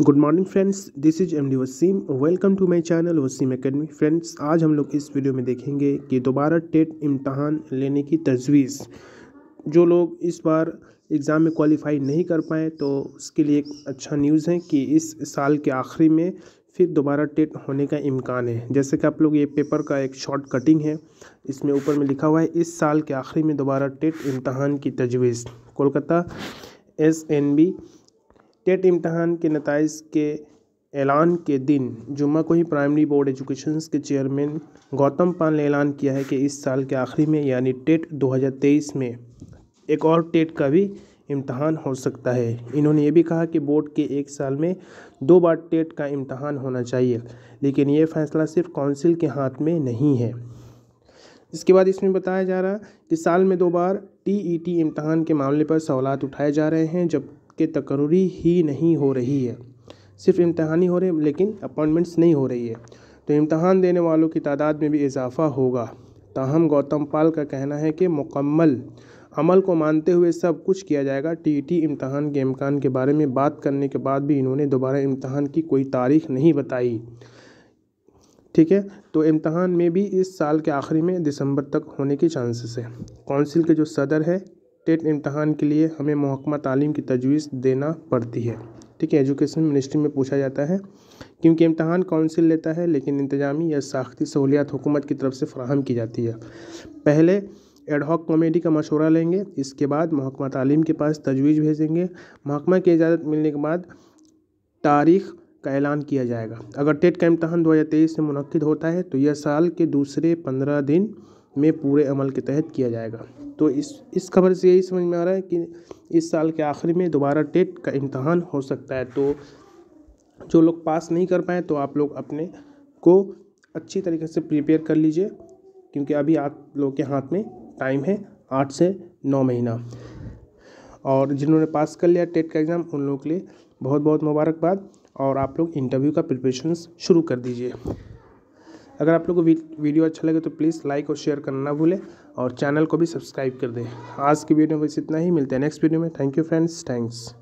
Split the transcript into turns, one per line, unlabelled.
good morning friends this is M D Wasim welcome to my channel Wasim academy friends आज हम लोग इस video में देखेंगे कि दोबारा टेट इम्तहान लेने की तजवीज़ जो लोग इस बार एग्ज़ाम में क्वालिफाई नहीं कर पाए तो उसके लिए एक अच्छा न्यूज़ है कि इस साल के आखिरी में फिर दोबारा टेट होने का इम्कान है जैसे कि आप लोग ये पेपर का एक शॉर्ट कटिंग है इसमें ऊपर में लिखा हुआ है इस साल के आखिरी में दोबारा टेट इम्तहान की तजवीज़ Kolkata S N B TET इम्तहान के नतज के ऐलान के दिन जुम्मा को ही प्राइमरी बोर्ड एजुकेशन के चेयरमैन गौतम पाल ने ऐलान किया है कि इस साल के आखिरी में यानी टेट 2023 में एक और टेट का भी इम्तहान हो सकता है इन्होंने ये भी कहा कि बोर्ड के एक साल में दो बार टेट का इम्तहान होना चाहिए लेकिन ये फैसला सिर्फ काउंसिल के हाथ में नहीं है इसके बाद इसमें बताया जा रहा कि साल में दो बार टी ई टी इम्तहान के मामले पर सवाल उठाए जा रहे हैं जब की तकर्री ही नहीं हो रही है सिर्फ इम्तहानी हो रहे हैं लेकिन अपॉइंटमेंट्स नहीं हो रही है तो इम्तहान देने वालों की तादाद में भी इजाफ़ा होगा ताहम गौतम पाल का कहना है कि मुकम्मल अमल को मानते हुए सब कुछ किया जाएगा टी इम्तहान के इम्कान के बारे में बात करने के बाद भी इन्होंने दोबारा इम्तहान की कोई तारीख नहीं बताई ठीक है तो इम्तहान में भी इस साल के आखिरी में दिसंबर तक होने के चांसेस हैं कौंसिल के जो सदर है टेट इम्तहान के लिए हमें महकमा तालीम की तजवीज़ देना पड़ती है ठीक है एजुकेशन मिनिस्ट्री में पूछा जाता है क्योंकि इम्तहान काउंसिल लेता है लेकिन इंतजामी या साख्ती सहूलियात हुकूमत की तरफ से फ्राहम की जाती है पहले एडहॉक कमेटी का मशवरा लेंगे इसके बाद महकमा तालीम के पास तजवीज़ भेजेंगे महकमा की इजाज़त मिलने के बाद तारीख़ का ऐलान किया जाएगा अगर टेट का इम्तहान दो हज़ार तेईस से मुनद होता है तो यह साल के दूसरे पंद्रह दिन में पूरे अमल के तहत किया जाएगा तो इस इस खबर से यही समझ में आ रहा है कि इस साल के आखिर में दोबारा टेट का इम्तहान हो सकता है तो जो लोग पास नहीं कर पाए तो आप लोग अपने को अच्छी तरीके से प्रिपेयर कर लीजिए क्योंकि अभी आप लोग के हाथ में टाइम है आठ से नौ महीना और जिन्होंने पास कर लिया टेट का एग्ज़ाम उन लोगों के लिए बहुत बहुत मुबारकबाद और आप लोग इंटरव्यू का प्रिपरेशन शुरू कर दीजिए अगर आप लोग को वीडियो अच्छा लगे तो प्लीज़ लाइक और शेयर करना ना भूलें और चैनल को भी सब्सक्राइब कर दें आज की वीडियो में बस इतना ही मिलते हैं नेक्स्ट वीडियो में थैंक यू फ्रेंड्स थैंक्स